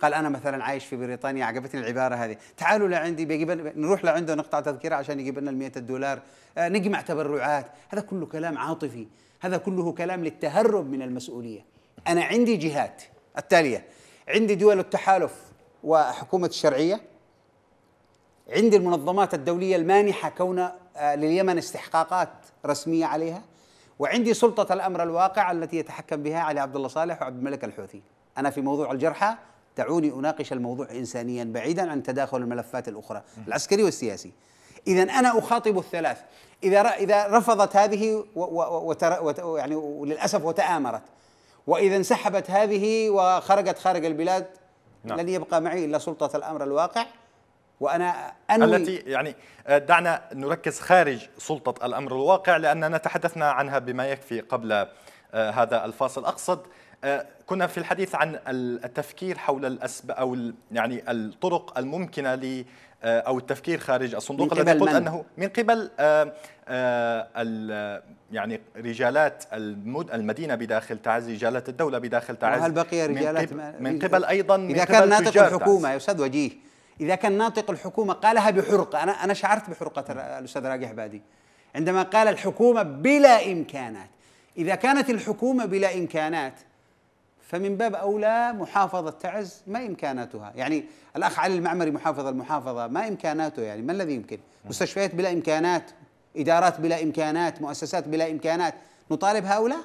قال انا مثلا عايش في بريطانيا عجبتني العباره هذه تعالوا لعندي بيجيب نروح لعنده نقطع تذكره عشان يجيب لنا ال 100 دولار آه، نجمع تبرعات هذا كله كلام عاطفي هذا كله كلام للتهرب من المسؤوليه انا عندي جهات التاليه عندي دول التحالف وحكومه الشرعيه عندي المنظمات الدوليه المانحه كون آه، لليمن استحقاقات رسميه عليها وعندي سلطه الامر الواقع التي يتحكم بها علي عبد الله صالح وعبد الملك الحوثي انا في موضوع الجرحى دعوني اناقش الموضوع انسانيا بعيدا عن تداخل الملفات الاخرى العسكري والسياسي اذا انا اخاطب الثلاث اذا اذا رفضت هذه يعني للاسف وتآمرت واذا انسحبت هذه وخرجت خارج البلاد نعم. لن يبقى معي الا سلطه الامر الواقع وانا انوي التي يعني دعنا نركز خارج سلطه الامر الواقع لاننا تحدثنا عنها بما يكفي قبل آه، هذا الفاصل اقصد آه، كنا في الحديث عن التفكير حول الأسب أو يعني الطرق الممكنة ل آه، أو التفكير خارج الصندوق الذي قلت أنه من قبل آه، يعني رجالات المدينة بداخل تعز رجالات الدولة بداخل تعز وهل بقي رجالات من قبل, من قبل أيضا من إذا كان ناطق الحكومة يا أستاذ وجيه إذا كان ناطق الحكومة قالها بحرقة أنا أنا شعرت بحرقة الأستاذ راجح بادي عندما قال الحكومة بلا إمكانات إذا كانت الحكومة بلا إمكانات فمن باب أولى محافظة تعز ما إمكاناتها يعني الأخ علي المعمري محافظ المحافظة ما إمكاناته يعني ما الذي يمكن مستشفيات بلا إمكانات إدارات بلا إمكانات مؤسسات بلا إمكانات نطالب هؤلاء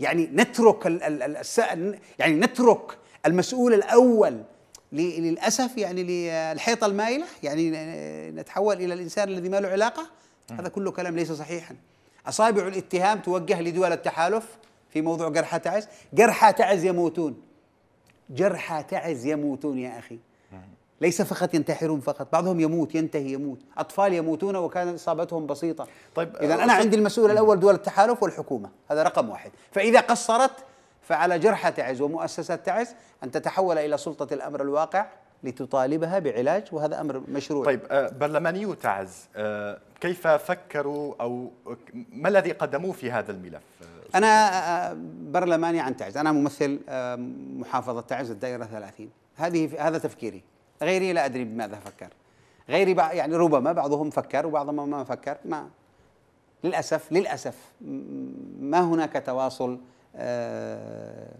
يعني نترك الـ الـ الـ يعني نترك المسؤول الأول للأسف يعني للحيطة المائلة يعني نتحول إلى الإنسان الذي ما له علاقة هذا كله كلام ليس صحيحا أصابع الاتهام توجه لدول التحالف في موضوع جرحى تعز جرحى تعز يموتون جرحى تعز يموتون يا أخي ليس فقط ينتحرون فقط بعضهم يموت ينتهي يموت أطفال يموتون وكان إصابتهم بسيطة طيب إذا أنا عندي المسؤول الأول دول التحالف والحكومة هذا رقم واحد فإذا قصرت فعلى جرحى تعز ومؤسسة تعز أن تتحول إلى سلطة الأمر الواقع لتطالبها بعلاج وهذا أمر مشروع طيب آه، برلمانيو تعز آه، كيف فكروا أو ما الذي قدموه في هذا الملف انا برلماني عن تعز انا ممثل محافظه تعز الدائره 30 هذه هذا تفكيري غيري لا ادري بماذا فكر غيري يعني ربما بعضهم فكر وبعضهم ما فكر ما للاسف للاسف ما هناك تواصل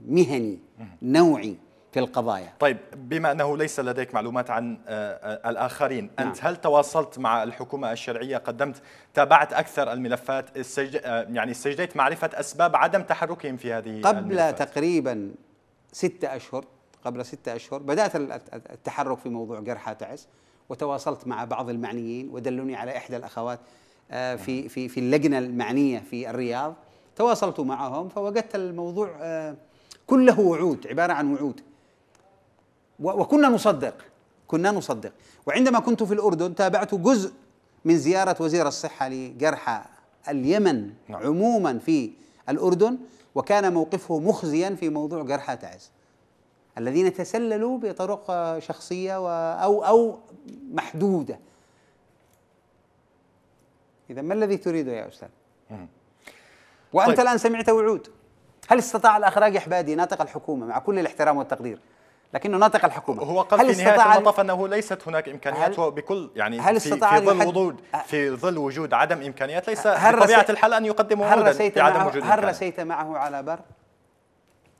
مهني نوعي في القضايا طيب بما أنه ليس لديك معلومات عن آه، آه، الآخرين نعم. أنت هل تواصلت مع الحكومة الشرعية قدمت تابعت أكثر الملفات السجد... آه، يعني استجديت معرفة أسباب عدم تحركهم في هذه قبل الملفات. تقريبا ستة أشهر قبل ستة أشهر بدأت التحرك في موضوع جرحى تعز وتواصلت مع بعض المعنيين ودلوني على إحدى الأخوات في في في اللجنة المعنية في الرياض تواصلت معهم فوجدت الموضوع كله وعود عبارة عن وعود وكنا نصدق كنا نصدق وعندما كنت في الأردن تابعت جزء من زيارة وزير الصحة لجرحى اليمن نعم. عموما في الأردن وكان موقفه مخزيا في موضوع جرحى تعز الذين تسللوا بطرق شخصية و أو أو محدودة إذا ما الذي تريده يا أستاذ؟ وأنت طيب. الآن سمعت وعود هل استطاع الأخراج إحبادي ناطق الحكومة مع كل الاحترام والتقدير لكنه ناطق الحكومه هو قال في نهايه المطاف انه ليست هناك امكانيات بكل يعني هل في, في ظل وجود في ظل وجود عدم امكانيات ليس بطبيعه الحال ان يقدم عهودا في عدم وجود هل رسيت معه على بر؟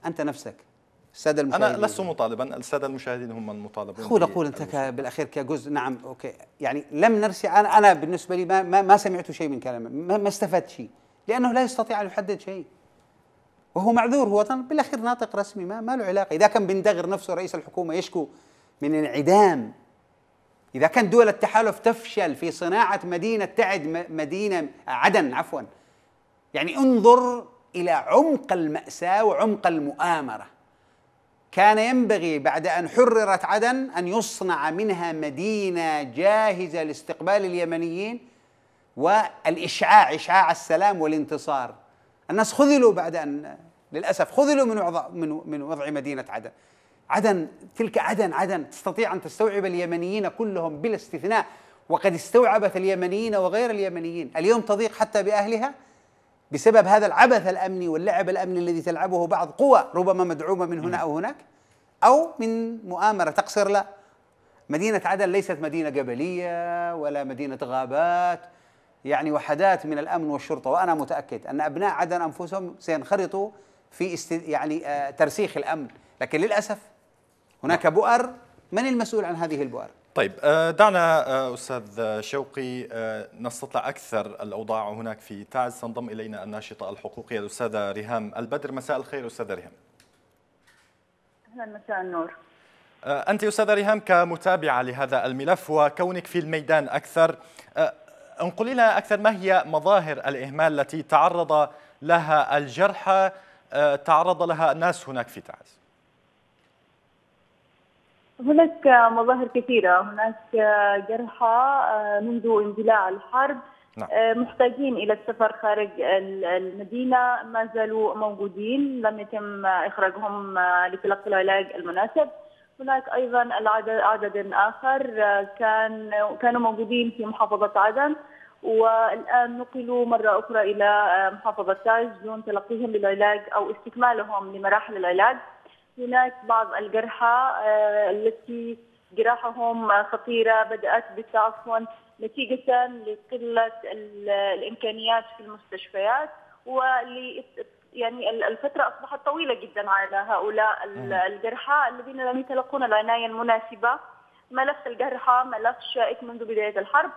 انت نفسك الساده المشاهدين انا لست مطالبا الساده المشاهدين هم المطالبون قول قول انت بالاخير كجزء نعم اوكي يعني لم نرسي انا انا بالنسبه لي ما ما, ما سمعت شيء من كلامه ما, ما استفدت شيء لانه لا يستطيع ان يحدد شيء وهو معذور هو بالاخير ناطق رسمي ما, ما له علاقه اذا كان بندغر نفسه رئيس الحكومه يشكو من انعدام اذا كان دول التحالف تفشل في صناعه مدينه تعد مدينه عدن عفوا يعني انظر الى عمق الماساه وعمق المؤامره كان ينبغي بعد ان حررت عدن ان يصنع منها مدينه جاهزه لاستقبال اليمنيين والاشعاع اشعاع السلام والانتصار الناس خذلوا بعد أن للأسف خذلوا من وضع من من وضع مدينة عدن عدن تلك عدن عدن تستطيع أن تستوعب اليمنيين كلهم بلا استثناء وقد استوعبت اليمنيين وغير اليمنيين اليوم تضيق حتى بأهلها بسبب هذا العبث الأمني واللعب الأمني الذي تلعبه بعض قوى ربما مدعومة من هنا أو هناك أو من مؤامرة تقصر لا مدينة عدن ليست مدينة جبلية ولا مدينة غابات يعني وحدات من الامن والشرطه وانا متاكد ان ابناء عدن انفسهم سينخرطوا في است... يعني آه ترسيخ الامن، لكن للاسف هناك نعم. بؤر من المسؤول عن هذه البؤر؟ طيب آه، دعنا آه، استاذ شوقي آه، نستطلع اكثر الاوضاع هناك في تعز تنضم الينا الناشطه الحقوقيه الاستاذه ريهام البدر مساء الخير استاذه ريهام اهلا مساء النور انت استاذه ريهام كمتابعه لهذا الملف وكونك في الميدان اكثر انقل لنا أكثر ما هي مظاهر الإهمال التي تعرض لها الجرحى آه، تعرض لها الناس هناك في تعز هناك مظاهر كثيرة هناك آه، جرحى آه، منذ اندلاع الحرب نعم. محتاجين إلى السفر خارج المدينة ما زالوا موجودين لم يتم إخراجهم لتلقي العلاج المناسب هناك ايضا العدد عدد اخر آه، كان كانوا موجودين في محافظه عدن والان نقلوا مره اخرى الى آه، محافظه تاج دون تلقيهم للعلاج او استكمالهم لمراحل العلاج. هناك بعض الجرحى آه، التي جراحهم خطيره بدات بالتعفن نتيجه لقله الامكانيات في المستشفيات ول يعني الفترة أصبحت طويلة جدا على هؤلاء الجرحى الذين لم يتلقون العناية المناسبة ملف الجرحى ملف شائك منذ بداية الحرب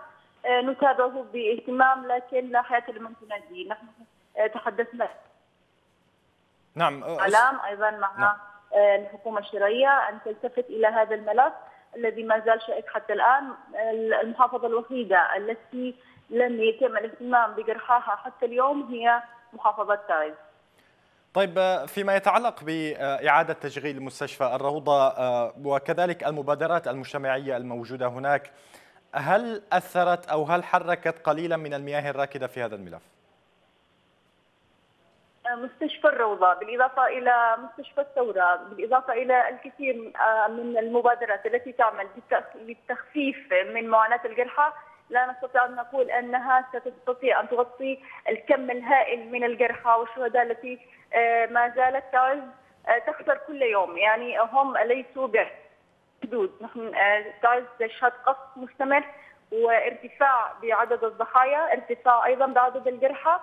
آه، نتابعه باهتمام لكن لا حياة لمن تناديه نحن آه، تحدثنا نعم علام أيضا مع نعم. آه، الحكومة الشرعية أن تلتفت إلى هذا الملف الذي ما زال شائك حتى الآن المحافظة الوحيدة التي لم يتم الاهتمام بجرحاها حتى اليوم هي محافظة تايز طيب آه، فيما يتعلق بإعادة تشغيل مستشفى الروضة آه، وكذلك المبادرات المجتمعية الموجودة هناك هل أثرت أو هل حركت قليلا من المياه الراكدة في هذا الملف؟ آه، مستشفى الروضة بالإضافة إلى مستشفى الثورة بالإضافة إلى الكثير من المبادرات التي تعمل للتخفيف من معاناة الجرحى لا نستطيع أن نقول أنها ستستطيع أن تغطي الكم الهائل من الجرحى والشهداء التي آه، ما زالت تعز آه، تخسر كل يوم يعني هم ليسوا بحدود نحن آه، تعز تشهد قصف مستمر وارتفاع بعدد الضحايا ارتفاع أيضا بعدد الجرحى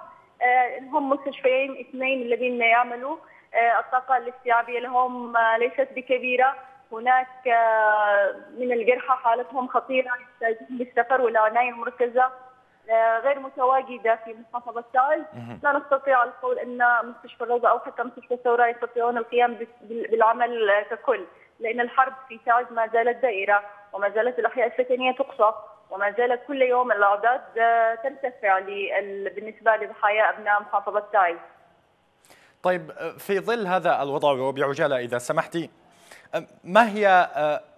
هم مستشفيين اثنين الذين يعملوا الطاقة الاستيعابية لهم ليست بكبيرة هناك من الجرحى حالتهم خطيرة يحتاجون للسفر والعناية المركزة آه، غير متواجده في محافظه تعز لا نستطيع القول ان مستشفى الروضه او حتى مستشفى الثوره يستطيعون القيام بالعمل ككل لان الحرب في تعز ما زالت دائره وما زالت الاحياء السكنيه تقصف وما زالت كل يوم الاعداد آه، ترتفع بالنسبه لضحايا ابناء محافظه تعز. طيب آه، في ظل هذا الوضع وبعجاله اذا سمحتي ما هي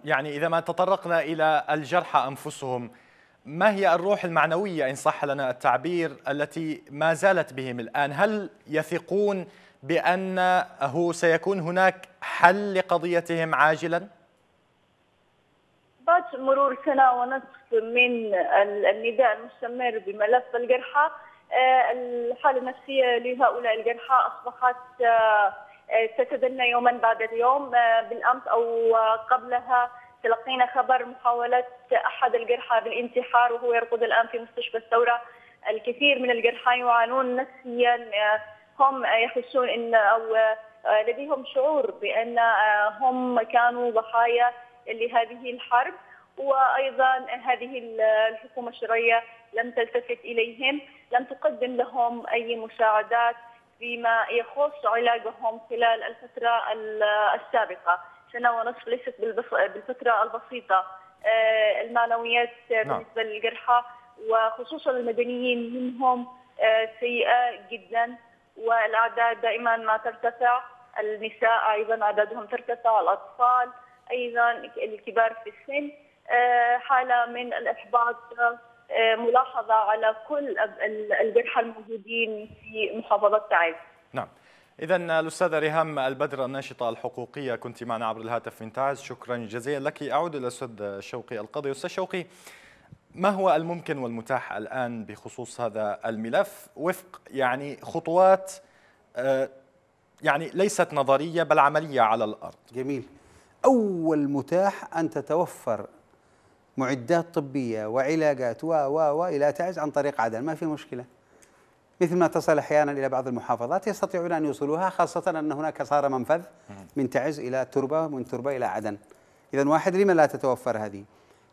يعني اذا ما تطرقنا الى الجرحى انفسهم ما هي الروح المعنوية إن صح لنا التعبير التي ما زالت بهم الآن هل يثقون بأنه سيكون هناك حل لقضيتهم عاجلا؟ بعد مرور سنة ونصف من النداء المستمر بملف الجرحى آه، الحالة النفسية لهؤلاء الجرحى أصبحت آه، تتدنى يوما بعد اليوم آه، بالأمس أو قبلها تلقينا خبر محاولة أحد الجرحى بالانتحار وهو يرقد الآن في مستشفى الثورة الكثير من الجرحى يعانون نفسيا آه، هم آه، يحسون أن أو آه، لديهم شعور بأن هم كانوا ضحايا لهذه الحرب وايضا هذه الحكومه الشرعيه لم تلتفت اليهم، لم تقدم لهم اي مساعدات فيما يخص علاجهم خلال الفتره السابقه. سنه ونصف ليست بالفتره البسيطه آه، المعنويات نعم. بالنسبه للجرحى وخصوصا المدنيين منهم آه، سيئه جدا والاعداد دائما ما ترتفع النساء ايضا اعدادهم ترتفع الاطفال ايضا الكبار في السن آه، حاله من الاحباط ملاحظه على كل الجرحى الموجودين في محافظه تعز إذا الأستاذة ريهام البدر الناشطة الحقوقية كنت معنا عبر الهاتف من تعز شكرا جزيلا لك أعود إلى الأستاذ شوقي القاضي أستاذ شوقي ما هو الممكن والمتاح الآن بخصوص هذا الملف وفق يعني خطوات آه، يعني ليست نظرية بل عملية على الأرض جميل أول متاح أن تتوفر معدات طبية وعلاجات و و و إلى تعز عن طريق عدن ما في مشكلة مثل ما تصل احيانا الى بعض المحافظات يستطيعون ان يوصلوها خاصه ان هناك صار منفذ من تعز الى تربه ومن تربه الى عدن. اذا واحد لما لا تتوفر هذه؟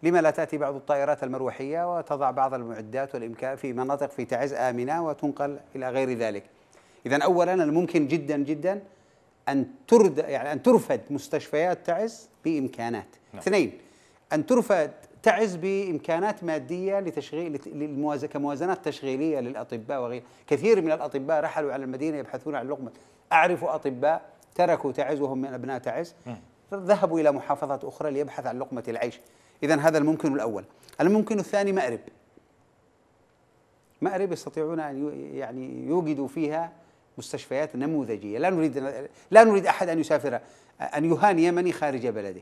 لما لا تاتي بعض الطائرات المروحيه وتضع بعض المعدات والامكان في مناطق في تعز امنه وتنقل الى غير ذلك. اذا اولا الممكن جدا جدا ان ترد يعني ان ترفد مستشفيات تعز بامكانات. نعم. اثنين ان ترفد تعز بامكانات ماديه لتشغيل للموازنة كموازنات تشغيليه للاطباء وغيره، كثير من الاطباء رحلوا على المدينه يبحثون عن لقمه، اعرف اطباء تركوا تعز وهم من ابناء تعز ذهبوا الى محافظات اخرى ليبحث عن لقمه العيش، اذا هذا الممكن الاول، الممكن الثاني مأرب. مأرب يستطيعون ان يعني يوجدوا فيها مستشفيات نموذجيه، لا نريد لا نريد احد ان يسافر ان يهان يمني خارج بلده.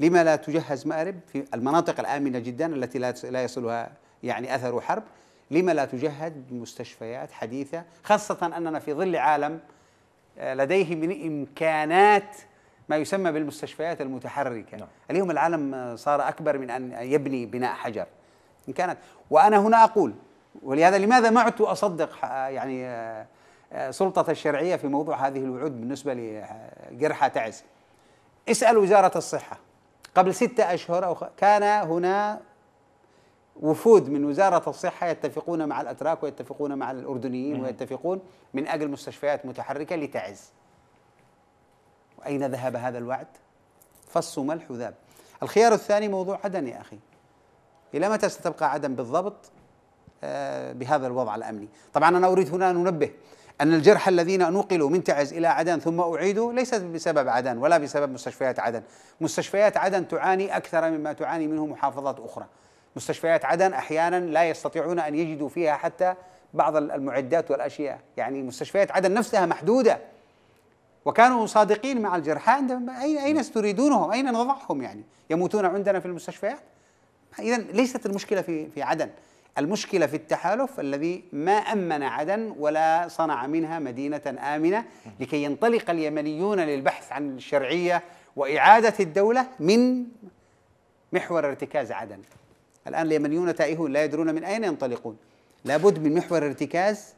لما لا تجهز مأرب في المناطق الآمنة جدا التي لا يصلها يعني أثر حرب لما لا تجهد مستشفيات حديثة خاصة أننا في ظل عالم آه، لديه من إمكانات ما يسمى بالمستشفيات المتحركة نعم. اليوم العالم آه، صار أكبر من أن يبني بناء حجر إن كانت وأنا هنا أقول ولهذا لماذا ما عدت أصدق آه، يعني سلطة الشرعية في موضوع هذه الوعود بالنسبة لجرحى تعز اسأل وزارة الصحة قبل ستة أشهر أو كان هنا وفود من وزارة الصحة يتفقون مع الأتراك ويتفقون مع الأردنيين ويتفقون من أجل مستشفيات متحركة لتعز وأين ذهب هذا الوعد؟ فص ملح وذاب الخيار الثاني موضوع عدن يا أخي إلى متى ستبقى عدن بالضبط آه، بهذا الوضع الأمني طبعا أنا أريد هنا أن أنبه أن الجرحى الذين نقلوا من تعز إلى عدن ثم أعيدوا ليست بسبب عدن ولا بسبب مستشفيات عدن مستشفيات عدن تعاني أكثر مما تعاني منه محافظات أخرى مستشفيات عدن أحيانا لا يستطيعون أن يجدوا فيها حتى بعض المعدات والأشياء يعني مستشفيات عدن نفسها محدودة وكانوا صادقين مع الجرحى أين أين تريدونهم أين نضعهم يعني يموتون عندنا في المستشفيات إذا ليست المشكلة في في عدن المشكلة في التحالف الذي ما أمن عدن ولا صنع منها مدينة آمنة لكي ينطلق اليمنيون للبحث عن الشرعية وإعادة الدولة من محور ارتكاز عدن الآن اليمنيون تائهون لا يدرون من أين ينطلقون لابد من محور ارتكاز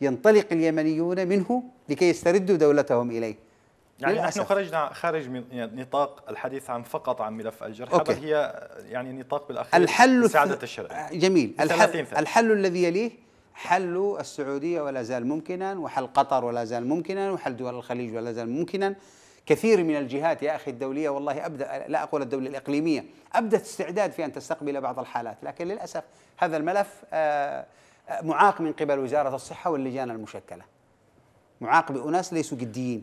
ينطلق اليمنيون منه لكي يستردوا دولتهم إليه يعني نحن خرجنا خارج من يعني نطاق الحديث عن فقط عن ملف الجرحى أوكي. بل هي يعني نطاق بالاخير الحل مساعده الشرع آه، جميل الحل, الحل الذي يليه حل السعوديه ولا زال ممكنا وحل قطر ولا زال ممكنا وحل دول الخليج ولا زال ممكنا كثير من الجهات يا اخي الدوليه والله ابدا لا اقول الدوله الاقليميه ابدت استعداد في ان تستقبل بعض الحالات لكن للاسف هذا الملف آه، آه، معاق من قبل وزاره الصحه واللجان المشكله معاق باناس ليسوا جديين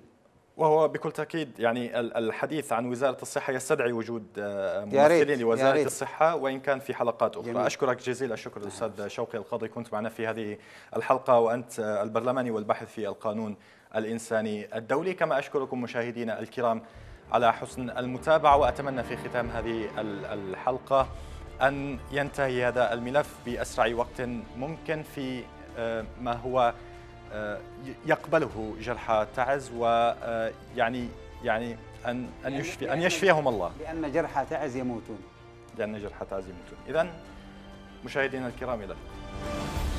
وهو بكل تأكيد يعني الحديث عن وزارة الصحة يستدعي وجود آه، ممثلين لوزارة الصحة وإن كان في حلقات أخرى جميل. أشكرك جزيل الشكر الأستاذ نعم. شوقي القاضي كنت معنا في هذه الحلقة وأنت البرلماني والباحث في القانون الإنساني الدولي كما أشكركم مشاهدينا الكرام على حسن المتابعة وأتمنى في ختام هذه الحلقة أن ينتهي هذا الملف بأسرع وقت ممكن في آه، ما هو آه، يقبله جرحى تعز ويعني آه، يعني ان ان يشفي ان يشفيهم الله لان جرحى تعز يموتون لان جرحى تعز يموتون اذا مشاهدينا الكرام الى اللقاء